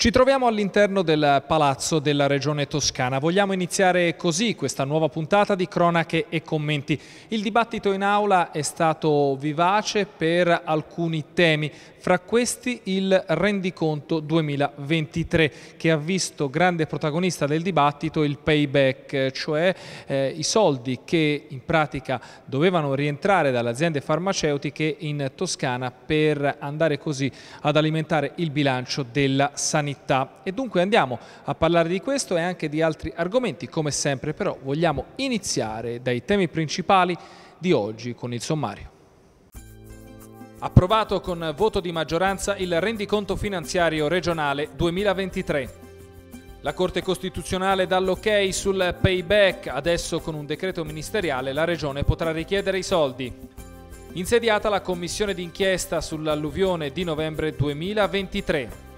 Ci troviamo all'interno del Palazzo della Regione Toscana. Vogliamo iniziare così questa nuova puntata di Cronache e Commenti. Il dibattito in aula è stato vivace per alcuni temi, fra questi il rendiconto 2023 che ha visto grande protagonista del dibattito il payback, cioè eh, i soldi che in pratica dovevano rientrare dalle aziende farmaceutiche in Toscana per andare così ad alimentare il bilancio della sanità sanità. E dunque andiamo a parlare di questo e anche di altri argomenti, come sempre però vogliamo iniziare dai temi principali di oggi con il sommario. Approvato con voto di maggioranza il rendiconto finanziario regionale 2023. La Corte Costituzionale dà l'ok sul payback, adesso con un decreto ministeriale la Regione potrà richiedere i soldi. Insediata la commissione d'inchiesta sull'alluvione di novembre 2023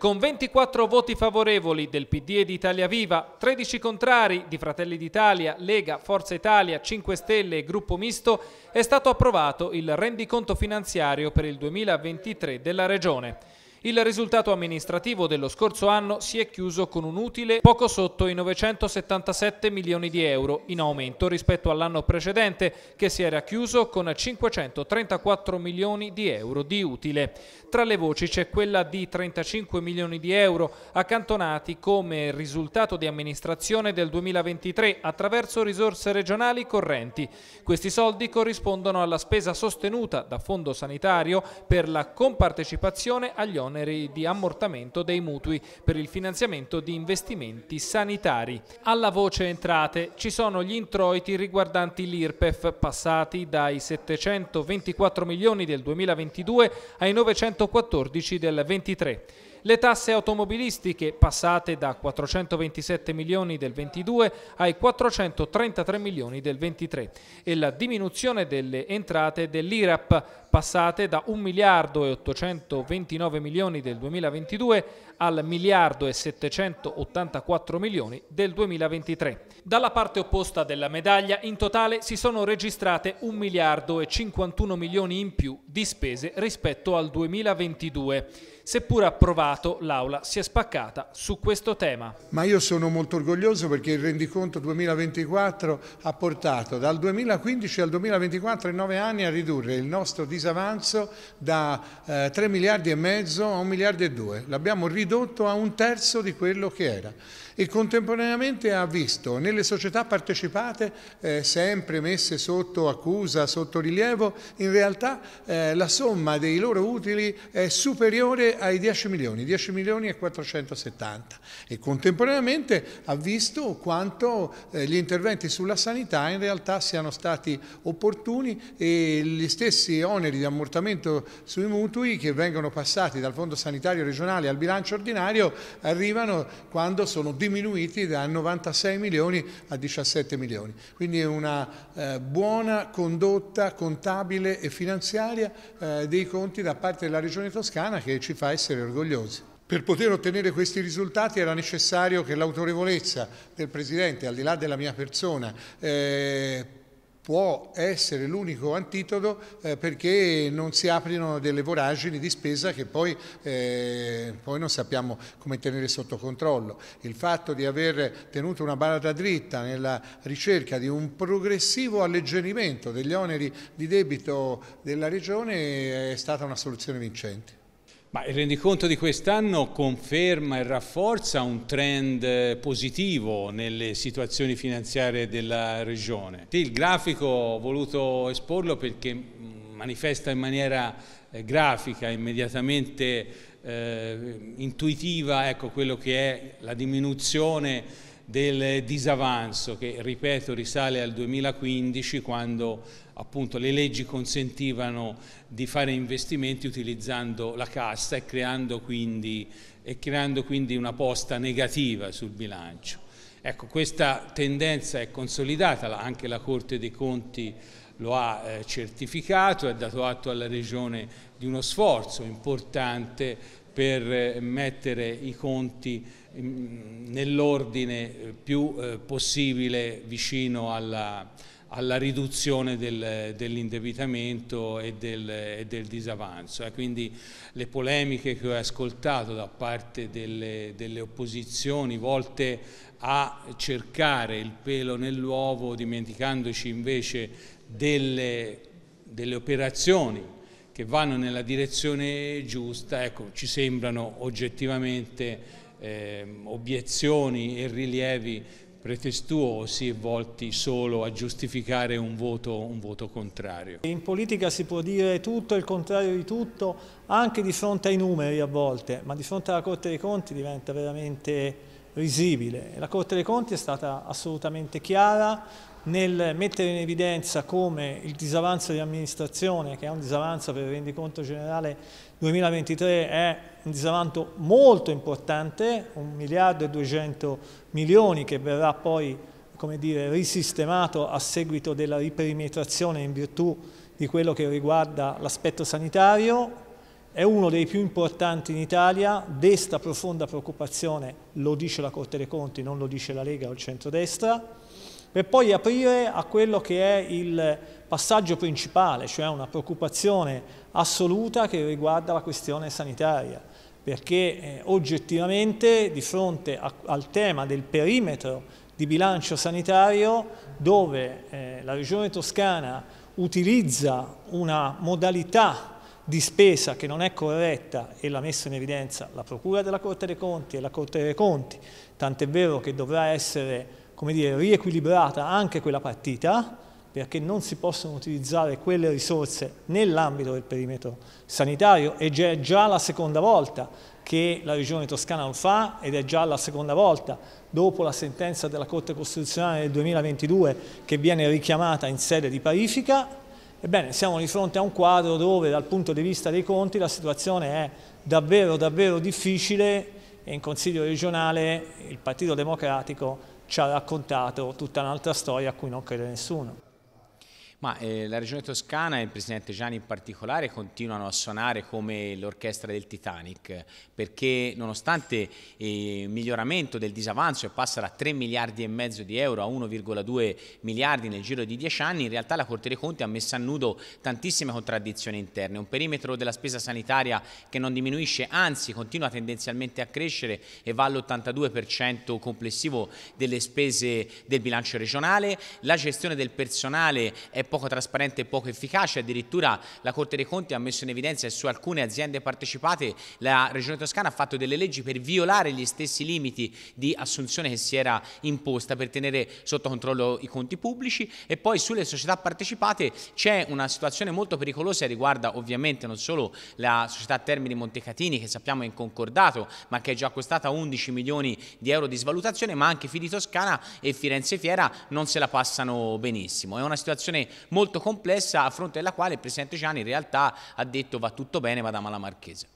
con 24 voti favorevoli del PD e di Italia Viva, 13 contrari di Fratelli d'Italia, Lega, Forza Italia, 5 Stelle e Gruppo Misto, è stato approvato il rendiconto finanziario per il 2023 della Regione. Il risultato amministrativo dello scorso anno si è chiuso con un utile poco sotto i 977 milioni di euro, in aumento rispetto all'anno precedente che si era chiuso con 534 milioni di euro di utile. Tra le voci c'è quella di 35 milioni di euro accantonati come risultato di amministrazione del 2023 attraverso risorse regionali correnti. Questi soldi corrispondono alla spesa sostenuta da Fondo Sanitario per la compartecipazione agli oneri oneri di ammortamento dei mutui per il finanziamento di investimenti sanitari. Alla voce entrate ci sono gli introiti riguardanti l'IRPEF passati dai 724 milioni del 2022 ai 914 del 2023. Le tasse automobilistiche passate da 427 milioni del 22 ai 433 milioni del 23 e la diminuzione delle entrate dell'IRAP passate da 1 miliardo e 829 milioni del 2022 al miliardo e 784 milioni del 2023. Dalla parte opposta della medaglia in totale si sono registrate 1 miliardo e 51 milioni in più di spese rispetto al 2022. Seppur approvato, l'Aula si è spaccata su questo tema. Ma io sono molto orgoglioso perché il rendiconto 2024 ha portato dal 2015 al 2024 in nove anni a ridurre il nostro disavanzo da eh, 3 miliardi e mezzo a 1 miliardo e 2. L'abbiamo ridotto a un terzo di quello che era e contemporaneamente ha visto nelle società partecipate eh, sempre messe sotto accusa, sotto rilievo, in realtà eh, la somma dei loro utili è superiore ai 10 milioni, 10 milioni e 470 e contemporaneamente ha visto quanto eh, gli interventi sulla sanità in realtà siano stati opportuni e gli stessi oneri di ammortamento sui mutui che vengono passati dal Fondo Sanitario Regionale al bilancio ordinario arrivano quando sono diminuiti da 96 milioni a 17 milioni. Quindi è una eh, buona condotta contabile e finanziaria eh, dei conti da parte della Regione Toscana che ci fa essere orgogliosi. Per poter ottenere questi risultati era necessario che l'autorevolezza del Presidente, al di là della mia persona, eh, può essere l'unico antitodo eh, perché non si aprino delle voragini di spesa che poi, eh, poi, non sappiamo come tenere sotto controllo. Il fatto di aver tenuto una barra dritta nella ricerca di un progressivo alleggerimento degli oneri di debito della Regione è stata una soluzione vincente. Ma il rendiconto di quest'anno conferma e rafforza un trend eh, positivo nelle situazioni finanziarie della Regione. Il grafico ho voluto esporlo perché mm, manifesta in maniera eh, grafica, immediatamente eh, intuitiva, ecco, quello che è la diminuzione del disavanzo che, ripeto, risale al 2015 quando appunto le leggi consentivano di fare investimenti utilizzando la cassa e creando quindi, e creando quindi una posta negativa sul bilancio. Ecco, questa tendenza è consolidata, anche la Corte dei Conti lo ha eh, certificato e ha dato atto alla Regione di uno sforzo importante per eh, mettere i conti mm, nell'ordine eh, più eh, possibile vicino alla, alla riduzione del, dell'indebitamento e del, e del, disavanzo. E eh, quindi le polemiche che ho ascoltato da parte delle, delle opposizioni volte a cercare il pelo nell'uovo, dimenticandoci invece delle, delle operazioni che vanno nella direzione giusta, ecco, ci sembrano oggettivamente eh, obiezioni e rilievi pretestuosi e volti solo a giustificare un voto, un voto, contrario. In politica si può dire tutto il contrario di tutto, anche di fronte ai numeri a volte, ma di fronte alla Corte dei Conti diventa veramente risibile. La Corte dei Conti è stata assolutamente chiara, nel mettere in evidenza come il disavanzo di amministrazione, che è un disavanzo per il rendiconto generale 2023, è un disavanzo molto importante, 1 miliardo e 200 milioni che verrà poi come dire, risistemato a seguito della riperimetrazione in virtù di quello che riguarda l'aspetto sanitario, è uno dei più importanti in Italia, desta profonda preoccupazione, lo dice la Corte dei Conti, non lo dice la Lega o il centrodestra, per poi aprire a quello che è il passaggio principale, cioè una preoccupazione assoluta che riguarda la questione sanitaria, perché eh, oggettivamente di fronte a, al tema del perimetro di bilancio sanitario dove eh, la Regione Toscana utilizza una modalità di spesa che non è corretta e l'ha messo in evidenza la Procura della Corte dei Conti e la Corte dei Conti, tant'è vero che dovrà essere come dire, riequilibrata anche quella partita, perché non si possono utilizzare quelle risorse nell'ambito del perimetro sanitario ed è già la seconda volta che la Regione Toscana lo fa ed è già la seconda volta dopo la sentenza della Corte Costituzionale del 2022 che viene richiamata in sede di parifica. Ebbene, siamo di fronte a un quadro dove dal punto di vista dei conti la situazione è davvero davvero difficile e in Consiglio regionale il Partito Democratico ci ha raccontato tutta un'altra storia a cui non crede nessuno. Ma eh, la Regione Toscana e il Presidente Gianni in particolare continuano a suonare come l'orchestra del Titanic perché nonostante eh, il miglioramento del disavanzo che passa da 3 miliardi e mezzo di euro a 1,2 miliardi nel giro di 10 anni, in realtà la Corte dei Conti ha messo a nudo tantissime contraddizioni interne, un perimetro della spesa sanitaria che non diminuisce, anzi continua tendenzialmente a crescere e va all'82% complessivo delle spese del bilancio regionale, la gestione del personale è poco trasparente e poco efficace, addirittura la Corte dei Conti ha messo in evidenza che su alcune aziende partecipate la Regione Toscana ha fatto delle leggi per violare gli stessi limiti di assunzione che si era imposta per tenere sotto controllo i conti pubblici e poi sulle società partecipate c'è una situazione molto pericolosa che riguarda ovviamente non solo la società Termini Montecatini che sappiamo è in concordato ma che è già costata 11 milioni di euro di svalutazione ma anche Fidi Toscana e Firenze Fiera non se la passano benissimo. È una situazione molto complessa a fronte della quale il presidente Gianni in realtà ha detto va tutto bene, madama la Marchese.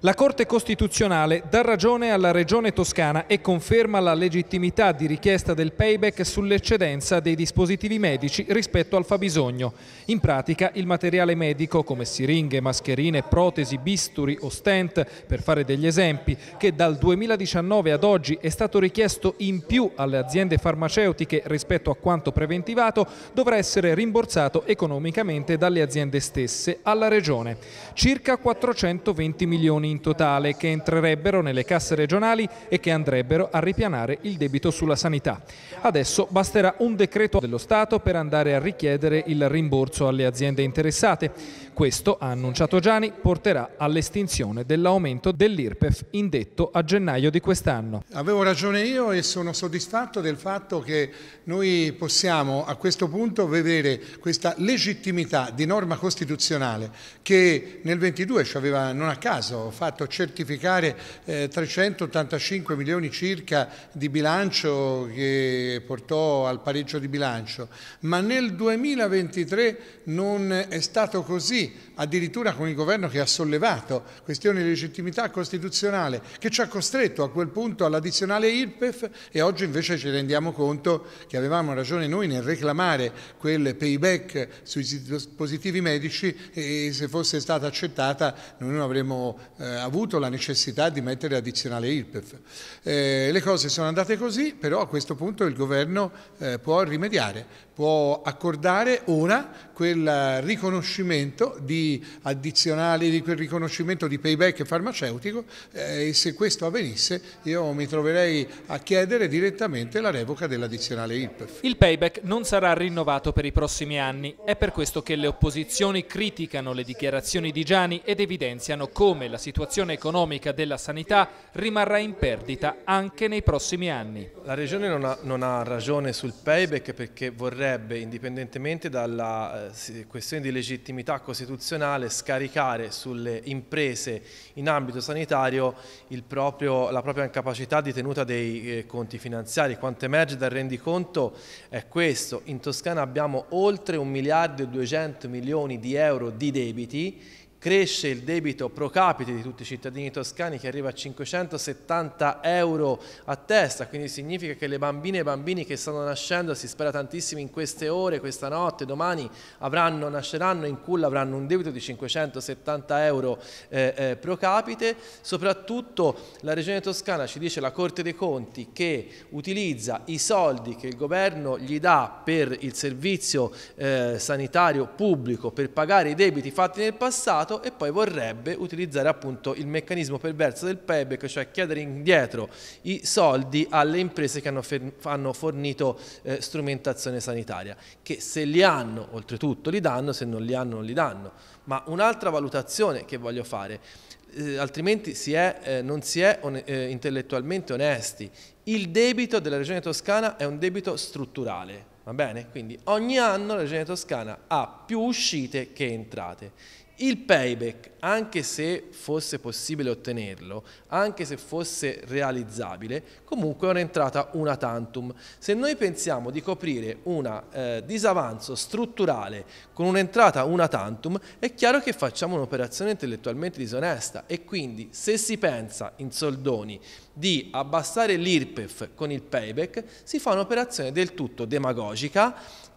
La Corte Costituzionale dà ragione alla Regione Toscana e conferma la legittimità di richiesta del payback sull'eccedenza dei dispositivi medici rispetto al fabbisogno. In pratica il materiale medico come siringhe, mascherine, protesi, bisturi o stent, per fare degli esempi, che dal 2019 ad oggi è stato richiesto in più alle aziende farmaceutiche rispetto a quanto preventivato, dovrà essere rimborsato economicamente dalle aziende stesse alla Regione. Circa 420 milioni milioni in totale che entrerebbero nelle casse regionali e che andrebbero a ripianare il debito sulla sanità. Adesso basterà un decreto dello Stato per andare a richiedere il rimborso alle aziende interessate. Questo, ha annunciato Gianni, porterà all'estinzione dell'aumento dell'IRPEF indetto a gennaio di quest'anno. Avevo ragione io e sono soddisfatto del fatto che noi possiamo a questo punto vedere questa legittimità di norma costituzionale che nel 22 ci aveva non a caso fatto certificare 385 eh, milioni circa di bilancio che portò al pareggio di bilancio, ma nel 2023 non è stato così addirittura con il governo che ha sollevato questioni di legittimità costituzionale, che ci ha costretto a quel punto all'addizionale IRPEF e oggi invece ci rendiamo conto che avevamo ragione noi nel reclamare quel payback sui dispositivi medici e se fosse stata accettata noi non avremmo eh, avuto la necessità di mettere addizionale IRPEF. Eh, le cose sono andate così, però a questo punto il governo eh, può rimediare, può accordare ora quel riconoscimento di addizionale di quel riconoscimento di payback farmaceutico eh, e se questo avvenisse io mi troverei a chiedere direttamente la revoca dell'addizionale IRPEF. Il payback non sarà rinnovato per i prossimi anni, è per questo che le opposizioni criticano le dichiarazioni di Gianni ed evidenziano come la situazione economica della sanità rimarrà in perdita anche nei prossimi anni. La Regione non ha, non ha ragione sul payback perché vorrebbe, indipendentemente dalla eh, questione di legittimità così costituzionale scaricare sulle imprese in ambito sanitario proprio, la propria incapacità di tenuta dei eh, conti finanziari. Quanto emerge dal rendiconto è questo, in Toscana abbiamo oltre 1 miliardo e 200 milioni di euro di debiti cresce il debito pro capite di tutti i cittadini toscani che arriva a 570 euro a testa, quindi significa che le bambine e i bambini che stanno nascendo, si spera tantissimo in queste ore, questa notte, domani, avranno, nasceranno in culla, avranno un debito di 570 euro eh, eh, pro capite, soprattutto la regione toscana ci dice la Corte dei Conti che utilizza i soldi che il governo gli dà per il servizio eh, sanitario pubblico, per pagare i debiti fatti nel passato, passato e poi vorrebbe utilizzare appunto il meccanismo perverso del payback, cioè chiedere indietro i soldi alle imprese che hanno, hanno fornito eh, strumentazione sanitaria, che se li hanno oltretutto li danno, se non li hanno non li danno. Ma un'altra valutazione che voglio fare, eh, altrimenti si è, eh, non si è on eh, intellettualmente onesti, il debito della regione toscana è un debito strutturale, va bene? Quindi ogni anno la regione toscana ha più uscite che entrate. Il payback anche se fosse possibile ottenerlo, anche se fosse realizzabile, comunque è un'entrata una tantum. Se noi pensiamo di coprire un eh, disavanzo strutturale con un'entrata una tantum, è chiaro che facciamo un'operazione intellettualmente disonesta e quindi se si pensa in soldoni di abbassare l'IRPEF con il payback, si fa un'operazione del tutto demagogica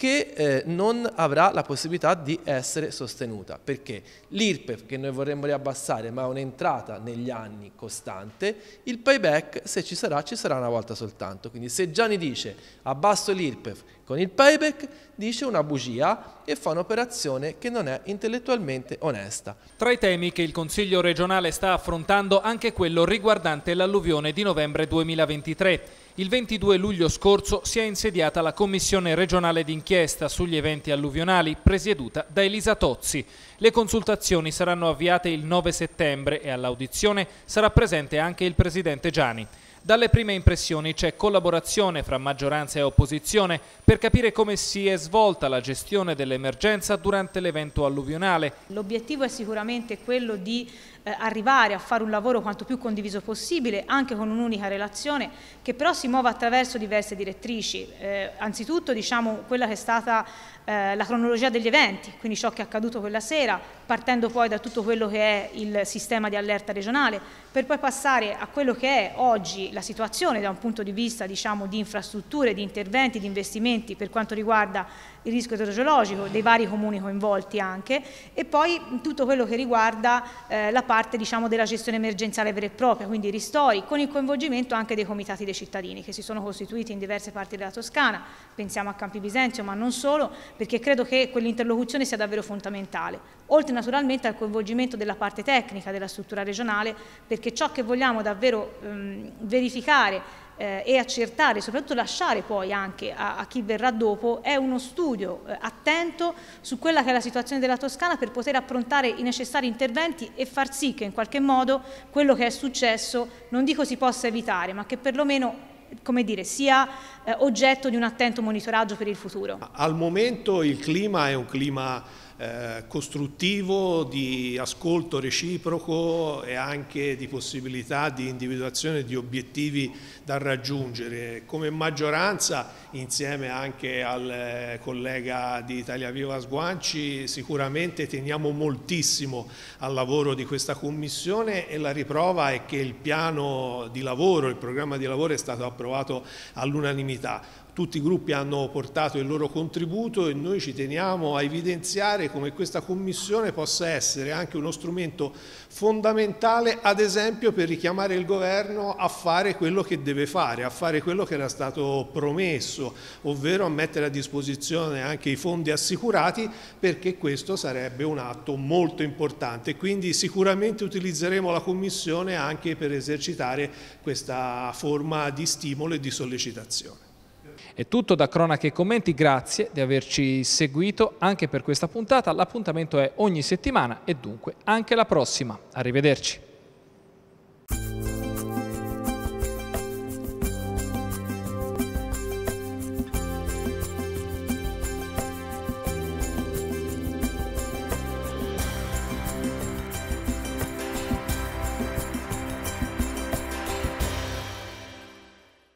che eh, non avrà la possibilità di essere sostenuta, perché l'IRPEF che noi noi vorremmo riabbassare, ma è un'entrata negli anni costante, il payback se ci sarà ci sarà una volta soltanto. Quindi se Gianni dice abbasso l'IRPEF con il payback, dice una bugia e fa un'operazione che non è intellettualmente onesta. Tra i temi che il Consiglio regionale sta affrontando anche quello riguardante l'alluvione di novembre 2023. Il 22 luglio scorso si è insediata la Commissione regionale d'inchiesta sugli eventi alluvionali presieduta da Elisa Tozzi. Le consultazioni saranno avviate il 9 settembre e all'audizione sarà presente anche il Presidente Gianni. Dalle prime impressioni c'è collaborazione fra maggioranza e opposizione per capire come si è svolta la gestione dell'emergenza durante l'evento alluvionale. L'obiettivo è sicuramente quello di eh, arrivare a fare un lavoro quanto più condiviso possibile, anche con un'unica relazione, che però si muova attraverso diverse direttrici. Eh, anzitutto diciamo quella che è stata eh, la cronologia degli eventi, quindi ciò che è accaduto quella sera, partendo poi da tutto quello che è il sistema di allerta regionale, per poi passare a quello che è oggi la situazione da un punto di vista diciamo, di infrastrutture, di interventi, di investimenti per quanto riguarda il rischio idrogeologico dei vari comuni coinvolti anche e poi tutto quello che riguarda eh, la parte diciamo, della gestione emergenziale vera e propria, quindi i ristori, con il coinvolgimento anche dei comitati dei cittadini che si sono costituiti in diverse parti della Toscana, pensiamo a Campi Bisenzio ma non solo, perché credo che quell'interlocuzione sia davvero fondamentale, oltre naturalmente al coinvolgimento della parte tecnica della struttura regionale, perché ciò che vogliamo davvero ehm, verificare eh, e accertare, soprattutto lasciare poi anche a, a chi verrà dopo, è uno studio eh, attento su quella che è la situazione della Toscana per poter approntare i necessari interventi e far sì che in qualche modo quello che è successo, non dico si possa evitare, ma che perlomeno come dire, sia eh, oggetto di un attento monitoraggio per il futuro. Al momento il clima è un clima eh, costruttivo, di ascolto reciproco e anche di possibilità di individuazione di obiettivi da raggiungere. Come maggioranza, insieme anche al eh, collega di Italia Viva Sguanci, sicuramente teniamo moltissimo al lavoro di questa Commissione e la riprova è che il piano di lavoro, il programma di lavoro è stato approvato all'unanimità tutti i gruppi hanno portato il loro contributo e noi ci teniamo a evidenziare come questa commissione possa essere anche uno strumento fondamentale ad esempio per richiamare il governo a fare quello che deve fare, a fare quello che era stato promesso, ovvero a mettere a disposizione anche i fondi assicurati perché questo sarebbe un atto molto importante. Quindi sicuramente utilizzeremo la commissione anche per esercitare questa forma di stimolo e di sollecitazione. È tutto da Cronache e Commenti, grazie di averci seguito anche per questa puntata. L'appuntamento è ogni settimana e dunque anche la prossima. Arrivederci.